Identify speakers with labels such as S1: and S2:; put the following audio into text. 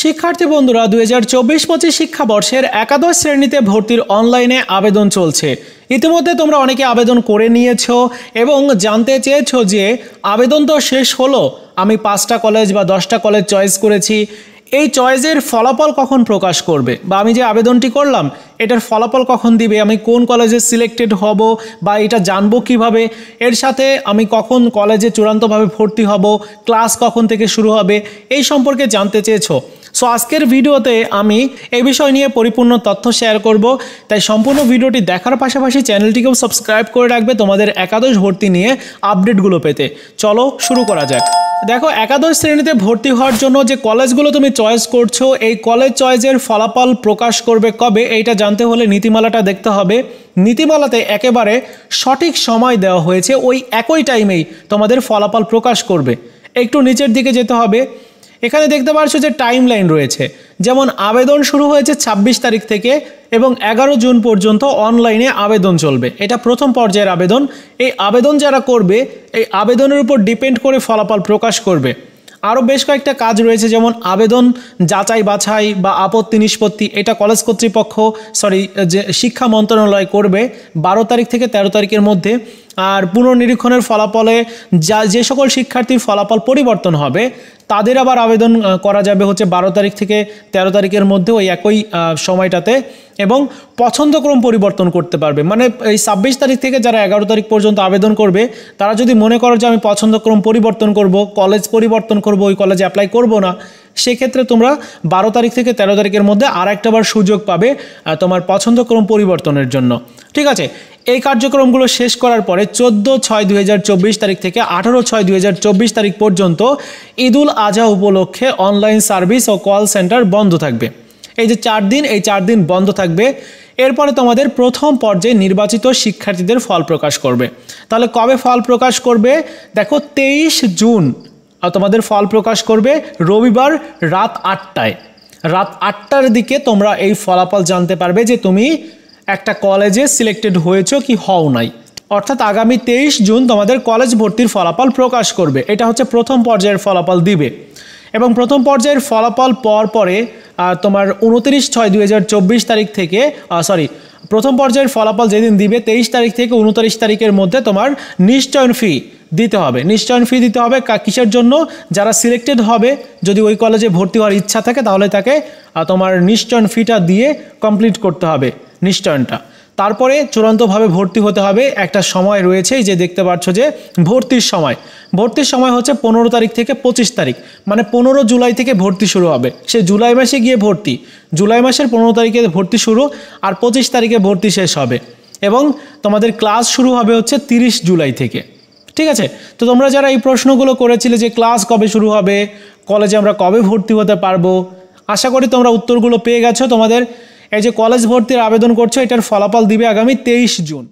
S1: শিক্ষার্থী বন্ধুরা দু হাজার চব্বিশ পঁচিশ শিক্ষাবর্ষের একাদশ শ্রেণীতে ভর্তির অনলাইনে আবেদন চলছে ইতিমধ্যে তোমরা অনেকে আবেদন করে নিয়েছ এবং জানতে চেয়েছ যে আবেদন তো শেষ হলো আমি পাঁচটা কলেজ বা দশটা কলেজ চয়েস করেছি এই চয়েসের ফলাফল কখন প্রকাশ করবে বা আমি যে আবেদনটি করলাম এটার ফলাফল কখন দিবে আমি কোন কলেজে সিলেক্টেড হব বা এটা জানবো কিভাবে এর সাথে আমি কখন কলেজে চূড়ান্তভাবে ভর্তি হব ক্লাস কখন থেকে শুরু হবে এই সম্পর্কে জানতে চেয়েছো সো আজকের ভিডিওতে আমি এই বিষয় নিয়ে পরিপূর্ণ তথ্য শেয়ার করব তাই সম্পূর্ণ ভিডিওটি দেখার পাশাপাশি চ্যানেলটিকেও সাবস্ক্রাইব করে রাখবে তোমাদের একাদশ ভর্তি নিয়ে আপডেটগুলো পেতে চলো শুরু করা যাক দেখো একাদশ শ্রেণীতে ভর্তি হওয়ার জন্য যে কলেজগুলো তুমি চয়েস করছো এই কলেজ চয়েসের ফলাফল প্রকাশ করবে কবে এইটা জানতে হলে নীতিমালাটা দেখতে হবে নীতিমালাতে একেবারে সঠিক সময় দেওয়া হয়েছে ওই একই টাইমেই তোমাদের ফলাফল প্রকাশ করবে একটু নিচের দিকে যেতে হবে এখানে দেখতে পারছো যে টাইম লাইন রয়েছে যেমন আবেদন শুরু হয়েছে ২৬ তারিখ থেকে এবং এগারো জুন পর্যন্ত অনলাইনে আবেদন চলবে এটা প্রথম পর্যায়ের আবেদন এই আবেদন যারা করবে এই আবেদনের উপর ডিপেন্ড করে ফলাফল প্রকাশ করবে আরও বেশ কয়েকটা কাজ রয়েছে যেমন আবেদন যাচাই বাছাই বা আপত্তি নিষ্পত্তি এটা কলেজ কর্তৃপক্ষ সরি যে শিক্ষা মন্ত্রণালয় করবে বারো তারিখ থেকে ১৩ তারিখের মধ্যে আর পুনর্নিরীক্ষণের ফলাফলে যা যে সকল শিক্ষার্থীর ফলাফল পরিবর্তন হবে তাদের আবার আবেদন করা যাবে হচ্ছে বারো তারিখ থেকে ১৩ তারিখের মধ্যে ওই একই সময়টাতে এবং পছন্দক্রম পরিবর্তন করতে পারবে মানে এই ছাব্বিশ তারিখ থেকে যারা এগারো তারিখ পর্যন্ত আবেদন করবে তারা যদি মনে করো যে আমি পছন্দক্রম পরিবর্তন করব কলেজ পরিবর্তন করব ওই কলেজে অ্যাপ্লাই করব না সেক্ষেত্রে তোমরা বারো তারিখ থেকে তেরো তারিখের মধ্যে আর একটাবার সুযোগ পাবে তোমার পছন্দক্রম পরিবর্তনের জন্য ঠিক আছে এই কার্যক্রমগুলো শেষ করার পরে চোদ্দ ছয় দুই তারিখ থেকে আঠারো ছয় দুই তারিখ পর্যন্ত ঈদুল আজহা উপলক্ষে অনলাইন সার্ভিস ও কল সেন্টার বন্ধ থাকবে এই যে চার দিন এই চার দিন বন্ধ থাকবে এরপরে তোমাদের প্রথম পর্যায়ে নির্বাচিত শিক্ষার্থীদের ফল প্রকাশ করবে তাহলে কবে ফল প্রকাশ করবে দেখো তেইশ জুন তোমাদের ফল প্রকাশ করবে রবিবার রাত আটটায় রাত আটটার দিকে তোমরা এই ফলাফল জানতে পারবে যে তুমি একটা কলেজে সিলেক্টেড হয়েছো কি হও নাই অর্থাৎ আগামী তেইশ জুন তোমাদের কলেজ ভর্তির ফলাফল প্রকাশ করবে এটা হচ্ছে প্রথম পর্যায়ের ফলাফল দিবে এবং প্রথম পর্যায়ের ফলাফল পর পরে তোমার উনত্রিশ ছয় দুই তারিখ থেকে সরি প্রথম পর্যায়ের ফলাফল যেদিন দিবে তেইশ তারিখ থেকে উনত্রিশ তারিখের মধ্যে তোমার নিশ্চয়ন ফি দিতে হবে নিশ্চয়ন ফি দিতে হবে কিসের জন্য যারা সিলেক্টেড হবে যদি ওই কলেজে ভর্তি হওয়ার ইচ্ছা থাকে তাহলে তাকে তোমার নিশ্চয়ন ফিটা দিয়ে কমপ্লিট করতে হবে নিশ্চয়নটা তারপরে চূড়ান্তভাবে ভর্তি হতে হবে একটা সময় রয়েছেই যে দেখতে পাচ্ছ যে ভর্তির সময় ভর্তির সময় হচ্ছে পনেরো তারিখ থেকে পঁচিশ তারিখ মানে পনেরো জুলাই থেকে ভর্তি শুরু হবে সে জুলাই মাসে গিয়ে ভর্তি জুলাই মাসের পনেরো তারিখে ভর্তি শুরু আর পঁচিশ তারিখে ভর্তি শেষ হবে এবং তোমাদের ক্লাস শুরু হবে হচ্ছে তিরিশ জুলাই থেকে ঠিক আছে তো তোমরা যারা এই প্রশ্নগুলো করেছিলে যে ক্লাস কবে শুরু হবে কলেজে আমরা কবে ভর্তি হতে পারবো আশা করি তোমরা উত্তরগুলো পেয়ে গেছো তোমাদের এই যে কলেজ ভর্তির আবেদন করছো এটার ফলাফল দিবে আগামী তেইশ জুন